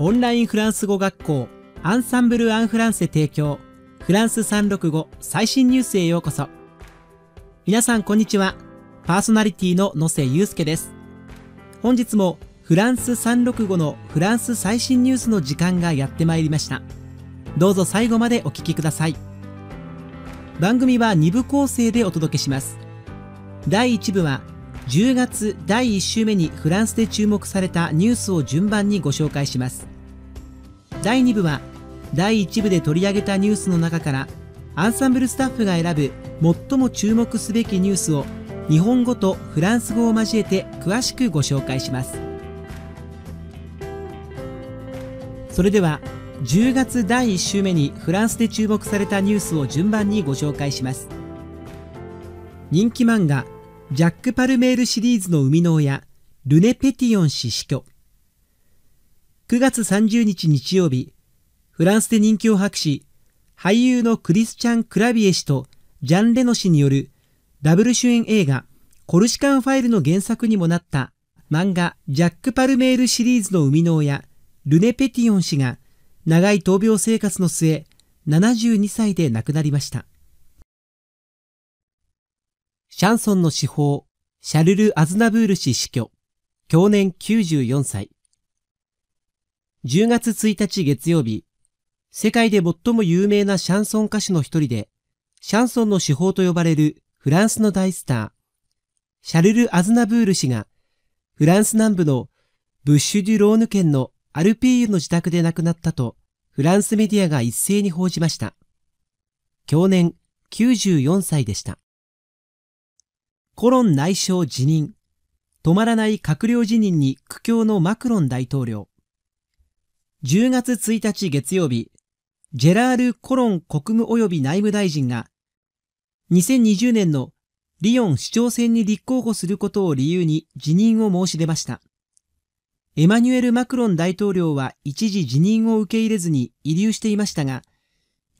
オンラインフランス語学校アンサンブル・アン・フランセ提供フランス365最新ニュースへようこそ皆さんこんにちはパーソナリティの野瀬祐介です本日もフランス365のフランス最新ニュースの時間がやってまいりましたどうぞ最後までお聴きください番組は2部構成でお届けします第1部は10月第1週目にフランスで注目されたニュースを順番にご紹介します第2部は第1部で取り上げたニュースの中からアンサンブルスタッフが選ぶ最も注目すべきニュースを日本語とフランス語を交えて詳しくご紹介しますそれでは10月第1週目にフランスで注目されたニュースを順番にご紹介します人気漫画ジャック・パルメールシリーズの生みの親、ルネ・ペティオン氏死去。9月30日日曜日、フランスで人気を博し、俳優のクリスチャン・クラビエ氏とジャン・レノ氏によるダブル主演映画、コルシカンファイルの原作にもなった漫画、ジャック・パルメールシリーズの生みの親、ルネ・ペティオン氏が、長い闘病生活の末、72歳で亡くなりました。シャンソンの司法、シャルル・アズナブール氏死去、享年94歳。10月1日月曜日、世界で最も有名なシャンソン歌手の一人で、シャンソンの司法と呼ばれるフランスの大スター、シャルル・アズナブール氏が、フランス南部のブッシュ・デュ・ローヌ県のアルピーユの自宅で亡くなったと、フランスメディアが一斉に報じました。享年94歳でした。コロン内相辞任。止まらない閣僚辞任に苦境のマクロン大統領。10月1日月曜日、ジェラール・コロン国務及び内務大臣が、2020年のリヨン市長選に立候補することを理由に辞任を申し出ました。エマニュエル・マクロン大統領は一時辞任を受け入れずに遺留していましたが、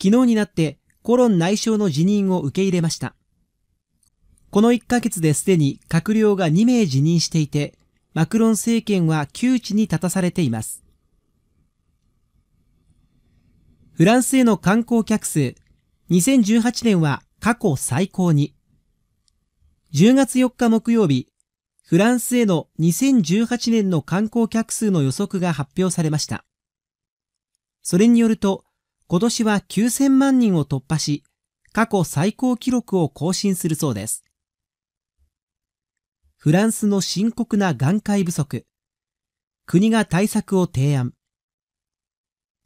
昨日になってコロン内相の辞任を受け入れました。この1ヶ月ですでに閣僚が2名辞任していて、マクロン政権は窮地に立たされています。フランスへの観光客数、2018年は過去最高に。10月4日木曜日、フランスへの2018年の観光客数の予測が発表されました。それによると、今年は9000万人を突破し、過去最高記録を更新するそうです。フランスの深刻な眼科医不足。国が対策を提案。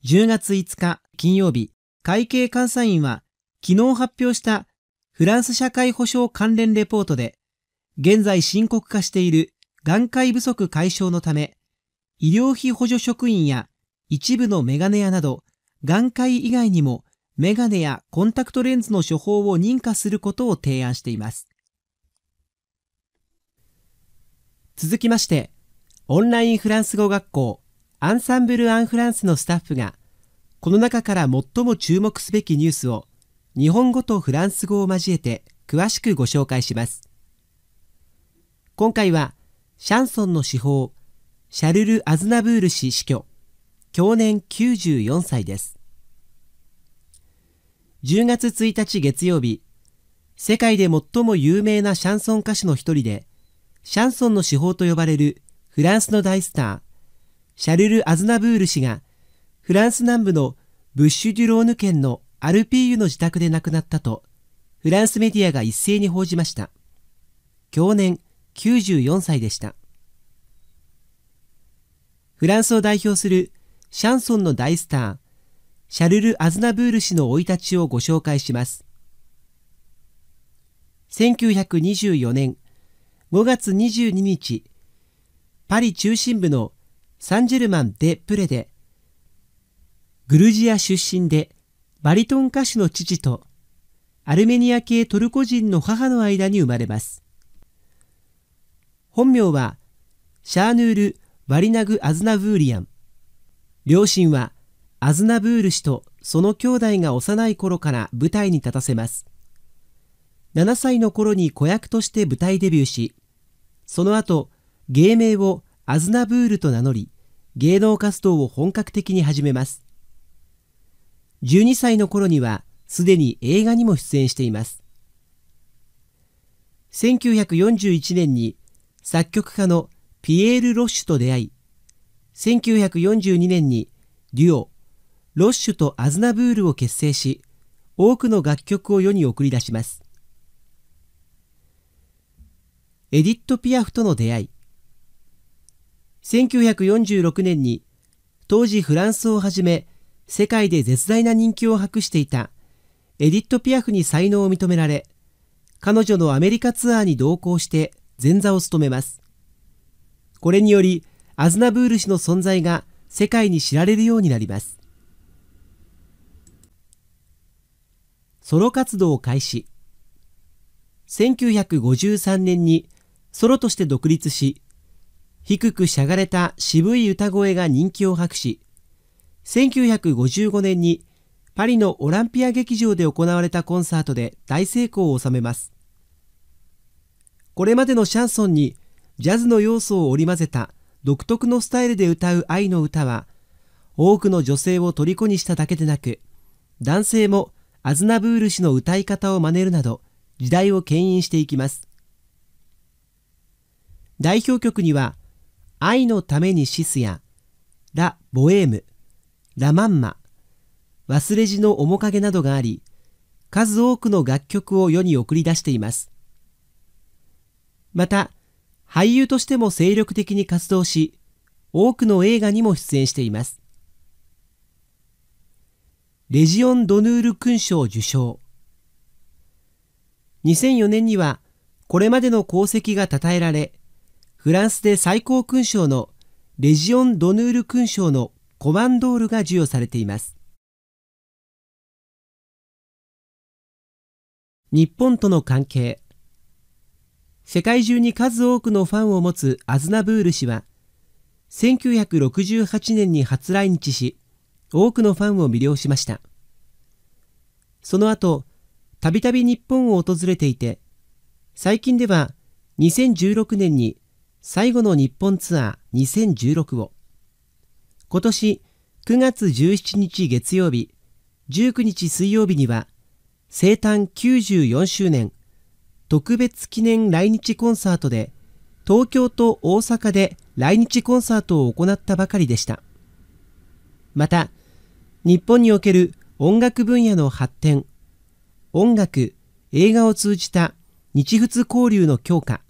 10月5日金曜日、会計監査院は昨日発表したフランス社会保障関連レポートで、現在深刻化している眼科医不足解消のため、医療費補助職員や一部のメガネ屋など、眼科医以外にもメガネやコンタクトレンズの処方を認可することを提案しています。続きまして、オンラインフランス語学校アンサンブル・アン・フランスのスタッフが、この中から最も注目すべきニュースを、日本語とフランス語を交えて詳しくご紹介します。今回は、シャンソンの至宝、シャルル・アズナブール氏死去、享年94歳です。10月1日月曜日、世界で最も有名なシャンソン歌手の一人で、シャンソンの至宝と呼ばれるフランスの大スター、シャルル・アズナブール氏が、フランス南部のブッシュ・デュローヌ県のアルピーユの自宅で亡くなったと、フランスメディアが一斉に報じました。去年94歳でした。フランスを代表するシャンソンの大スター、シャルル・アズナブール氏の生い立ちをご紹介します。1924年5月22日、パリ中心部のサンジェルマン・デ・プレで、グルジア出身でバリトン歌手の父とアルメニア系トルコ人の母の間に生まれます。本名はシャーヌール・ワリナグ・アズナブーリアン。両親はアズナブール氏とその兄弟が幼い頃から舞台に立たせます。7歳の頃に子役として舞台デビューし、その後、芸名をアズナブールと名乗り、芸能活動を本格的に始めます。12歳の頃には、すでに映画にも出演しています。1941年に作曲家のピエール・ロッシュと出会い、1942年にデュオ、ロッシュとアズナブールを結成し、多くの楽曲を世に送り出します。エディット・ピアフとの出会い。1946年に、当時フランスをはじめ、世界で絶大な人気を博していた、エディット・ピアフに才能を認められ、彼女のアメリカツアーに同行して前座を務めます。これにより、アズナブール氏の存在が世界に知られるようになります。ソロ活動を開始。1953年にソロとして独立し、低くしゃがれた渋い歌声が人気を博し、1955年にパリのオランピア劇場で行われたコンサートで大成功を収めます。これまでのシャンソンにジャズの要素を織り交ぜた独特のスタイルで歌う愛の歌は、多くの女性を虜にしただけでなく、男性もアズナブール氏の歌い方を真似るなど、時代を牽引していきます。代表曲には、愛のためにシス」や、ラ・ボエーム、ラ・マンマ、忘れじの面影などがあり、数多くの楽曲を世に送り出しています。また、俳優としても精力的に活動し、多くの映画にも出演しています。レジオン・ドヌール勲章受賞。2004年には、これまでの功績が称えられ、フランスで最高勲章のレジオン・ドヌール勲章のコマンドールが授与されています。日本との関係世界中に数多くのファンを持つアズナブール氏は1968年に初来日し多くのファンを魅了しましたその後たびたび日本を訪れていて最近では2016年に最後の日本ツアー2016を今年9月17日月曜日19日水曜日には生誕94周年特別記念来日コンサートで東京と大阪で来日コンサートを行ったばかりでしたまた日本における音楽分野の発展音楽映画を通じた日仏交流の強化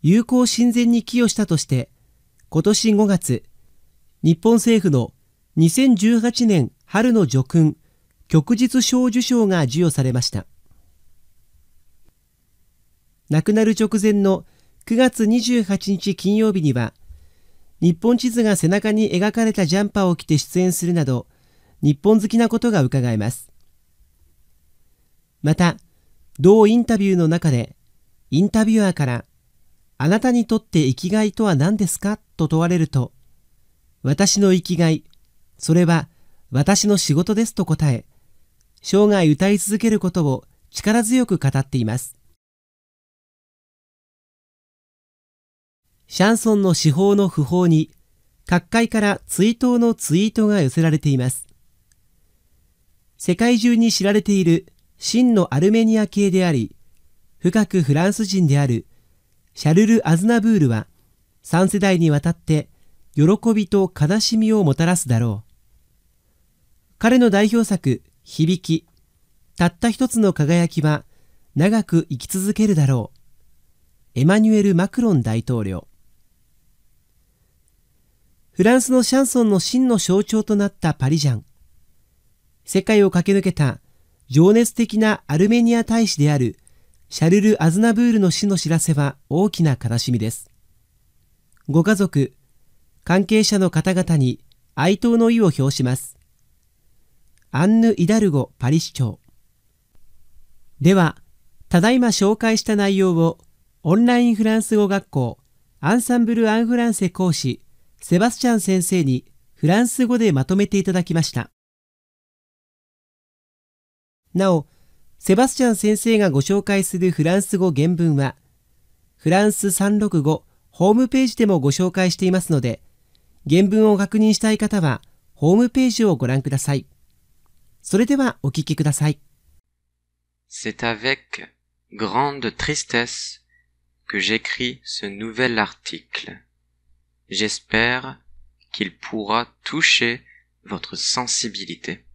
友好親善に寄与したとして、今年5月、日本政府の2018年春の叙勲、旭日小受賞が授与されました。亡くなる直前の9月28日金曜日には、日本地図が背中に描かれたジャンパーを着て出演するなど、日本好きなことが伺えます。また、同インタビューの中で、インタビュアーから、あなたにとって生きがいとは何ですかと問われると、私の生きがい、それは私の仕事ですと答え、生涯歌い続けることを力強く語っています。シャンソンの至宝の訃報に、各界から追悼のツイートが寄せられています。世界中に知られている真のアルメニア系であり、深くフランス人であるシャルル・アズナブールは3世代にわたって喜びと悲しみをもたらすだろう。彼の代表作、響き、たった一つの輝きは長く生き続けるだろう。エマニュエル・マクロン大統領。フランスのシャンソンの真の象徴となったパリジャン。世界を駆け抜けた情熱的なアルメニア大使であるシャルル・アズナブールの死の知らせは大きな悲しみです。ご家族、関係者の方々に哀悼の意を表します。アンヌ・イダルゴ・パリ市長。では、ただいま紹介した内容を、オンラインフランス語学校、アンサンブル・アンフランセ講師、セバスチャン先生にフランス語でまとめていただきました。なお、セバスチャン先生がご紹介するフランス語原文は、フランス365ホームページでもご紹介していますので、原文を確認したい方は、ホームページをご覧ください。それではお聞きください。C'est avec grande tristesse que j'écris ce nouvel article. J'espère qu'il pourra toucher votre sensibilité.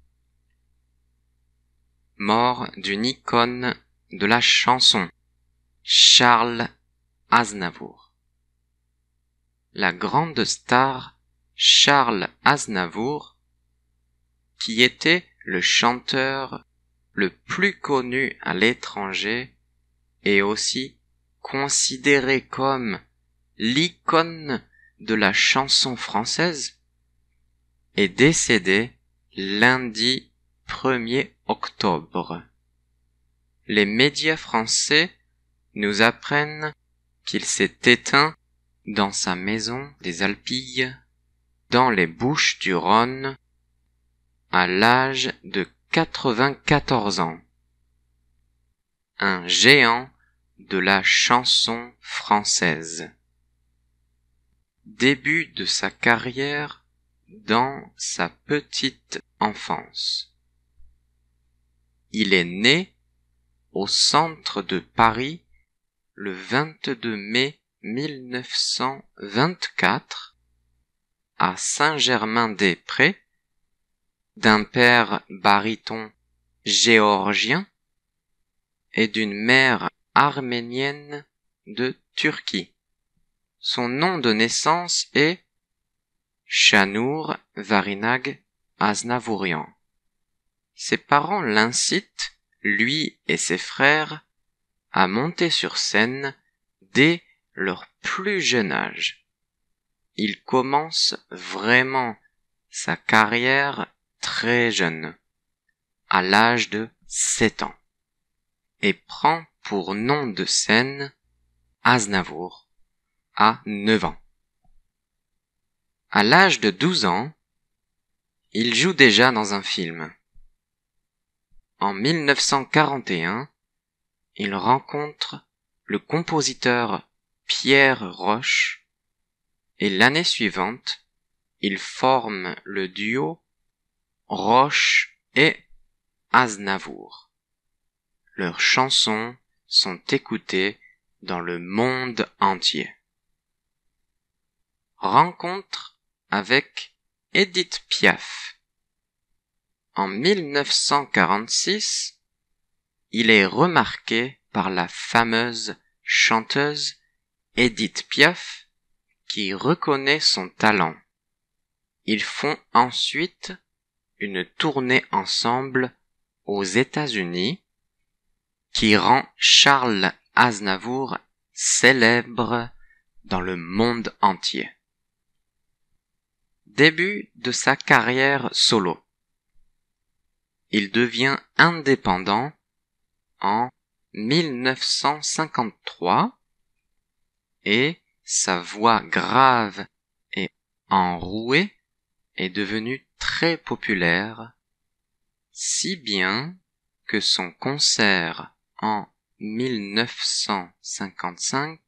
mort d'une icône de la chanson, Charles Aznavour. La grande star Charles Aznavour, qui était le chanteur le plus connu à l'étranger et aussi considéré comme l'icône de la chanson française, est décédé lundi 1er octobre. Les médias français nous apprennent qu'il s'est éteint dans sa maison des Alpilles, dans les Bouches du Rhône, à l'âge de 94 ans. Un géant de la chanson française. Début de sa carrière dans sa petite enfance. Il est né au centre de Paris le 22 mai 1924 à Saint-Germain-des-Prés d'un père baryton géorgien et d'une mère arménienne de Turquie. Son nom de naissance est Chanour Varinag Aznavourian. Ses parents l'incitent, lui et ses frères, à monter sur scène dès leur plus jeune âge. Il commence vraiment sa carrière très jeune, à l'âge de 7 ans, et prend pour nom de scène Aznavour à 9 ans. À l'âge de 12 ans, il joue déjà dans un film. En 1941, il rencontre le compositeur Pierre Roche et l'année suivante, il forme le duo Roche et Aznavour. Leurs chansons sont écoutées dans le monde entier. Rencontre avec Edith Piaf. En 1946, il est remarqué par la fameuse chanteuse Edith Piaf qui reconnaît son talent. Ils font ensuite une tournée ensemble aux États-Unis qui rend Charles Aznavour célèbre dans le monde entier. Début de sa carrière solo. Il devient indépendant en 1953 et sa voix grave et enrouée est devenue très populaire, si bien que son concert en 1955,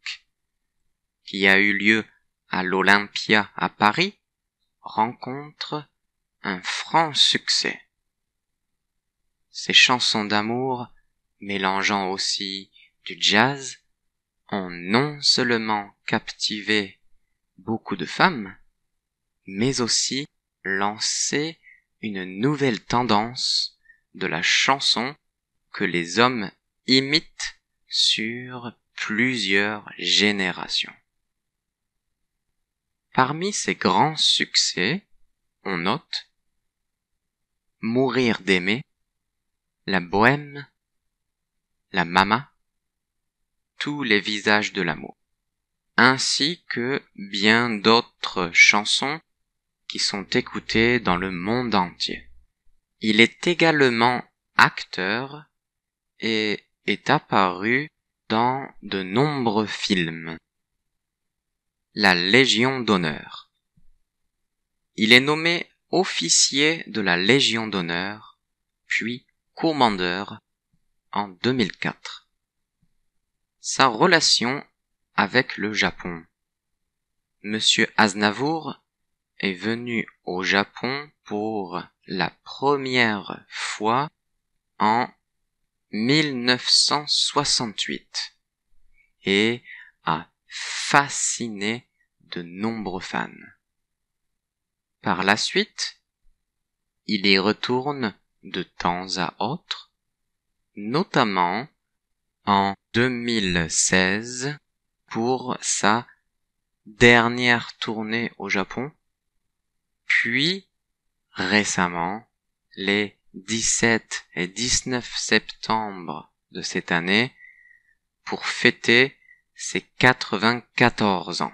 qui a eu lieu à l'Olympia à Paris, rencontre un franc succès. Ces chansons d'amour, mélangeant aussi du jazz, ont non seulement captivé beaucoup de femmes, mais aussi lancé une nouvelle tendance de la chanson que les hommes imitent sur plusieurs générations. Parmi ces grands succès, on note Mourir d'aimer la bohème, la mama, tous les visages de l'amour, ainsi que bien d'autres chansons qui sont écoutées dans le monde entier. Il est également acteur et est apparu dans de nombreux films. La Légion d'honneur. Il est nommé officier de la Légion d'honneur, puis Courmandeur en 2004. Sa relation avec le Japon. Monsieur Aznavour est venu au Japon pour la première fois en 1968 et a fasciné de nombreux fans. Par la suite, il y retourne de temps à autre, notamment en 2016 pour sa dernière tournée au Japon, puis récemment les 17 et 19 septembre de cette année pour fêter ses 94 ans.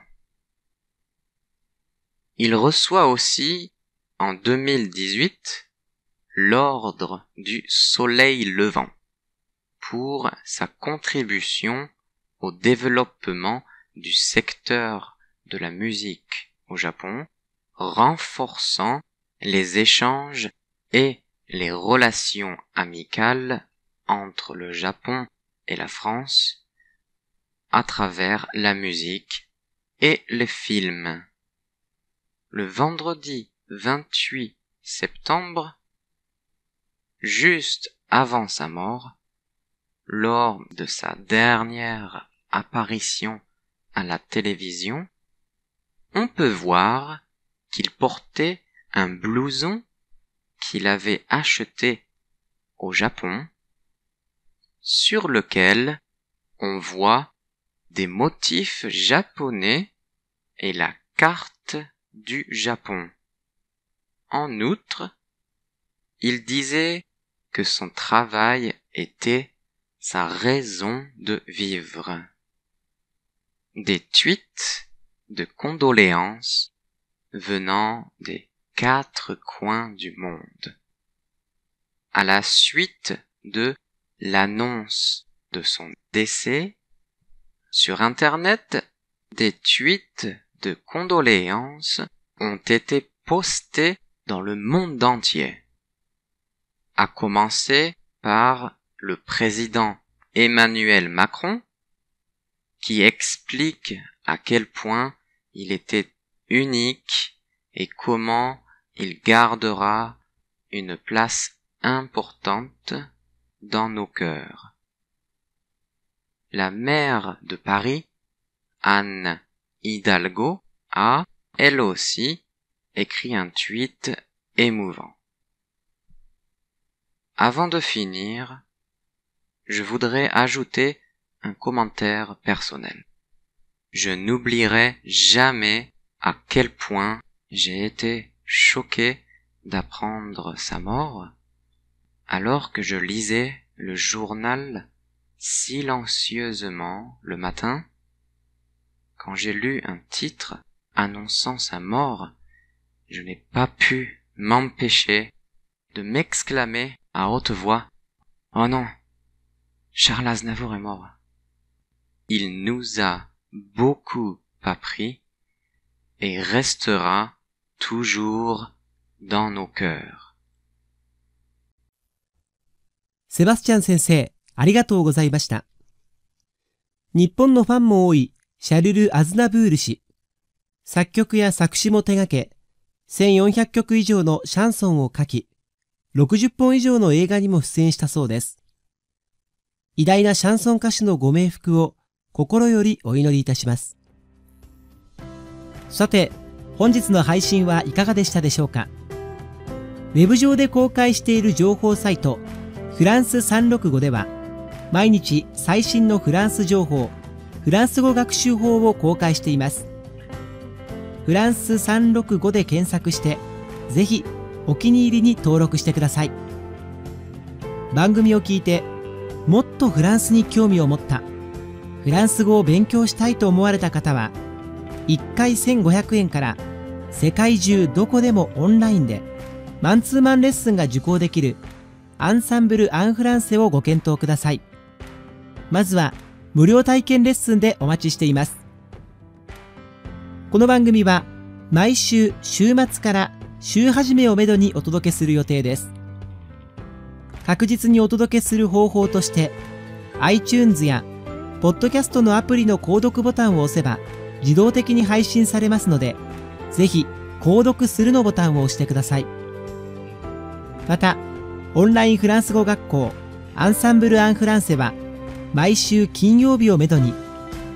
Il reçoit aussi en 2018 l'ordre du Soleil levant pour sa contribution au développement du secteur de la musique au Japon, renforçant les échanges et les relations amicales entre le Japon et la France à travers la musique et les films. Le vendredi 28 septembre juste avant sa mort, lors de sa dernière apparition à la télévision, on peut voir qu'il portait un blouson qu'il avait acheté au Japon, sur lequel on voit des motifs japonais et la carte du Japon. En outre, il disait que son travail était sa raison de vivre. Des tweets de condoléances venant des quatre coins du monde. À la suite de l'annonce de son décès, sur Internet, des tweets de condoléances ont été postés dans le monde entier à commencer par le président Emmanuel Macron, qui explique à quel point il était unique et comment il gardera une place importante dans nos cœurs. La maire de Paris, Anne Hidalgo, a, elle aussi, écrit un tweet émouvant. Avant de finir, je voudrais ajouter un commentaire personnel. Je n'oublierai jamais à quel point j'ai été choqué d'apprendre sa mort alors que je lisais le journal silencieusement le matin quand j'ai lu un titre annonçant sa mort, je n'ai pas pu m'empêcher de m'exclamer à haute voix Oh non, Charles Aznavour est mort. Il nous a beaucoup appris et restera toujours dans nos cœurs. セバスチャン先生、ありがとうございました。日本のファンも多いシャルル・アズナブール氏。作曲や作詞も手掛け、1400曲以上のシャンソンを書き、60本以上の映画にも出演したそうです。偉大なシャンソン歌手のご冥福を心よりお祈りいたします。さて、本日の配信はいかがでしたでしょうか web 上で公開している情報サイト、フランス365では、毎日最新のフランス情報、フランス語学習法を公開しています。フランス365で検索して、ぜひお気に入りに登録してください番組を聞いてもっとフランスに興味を持ったフランス語を勉強したいと思われた方は1回1500円から世界中どこでもオンラインでマンツーマンレッスンが受講できるアンサンブル・アンフランセをご検討くださいまずは無料体験レッスンでお待ちしていますこの番組は毎週週末から週始めをめどにお届けする予定です。確実にお届けする方法として、iTunes や Podcast のアプリの購読ボタンを押せば自動的に配信されますので、ぜひ、購読するのボタンを押してください。また、オンラインフランス語学校アンサンブル・アン・フランセは、毎週金曜日をめどに、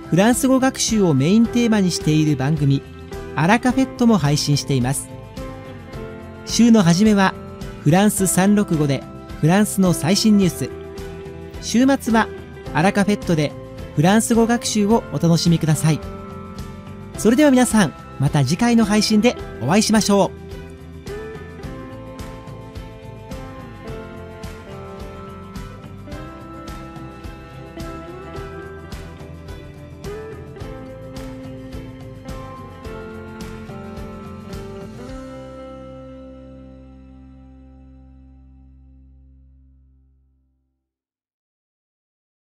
フランス語学習をメインテーマにしている番組、アラカフェットも配信しています。週の初めはフランス365でフランスの最新ニュース週末はアラカフェットでフランス語学習をお楽しみくださいそれでは皆さんまた次回の配信でお会いしましょう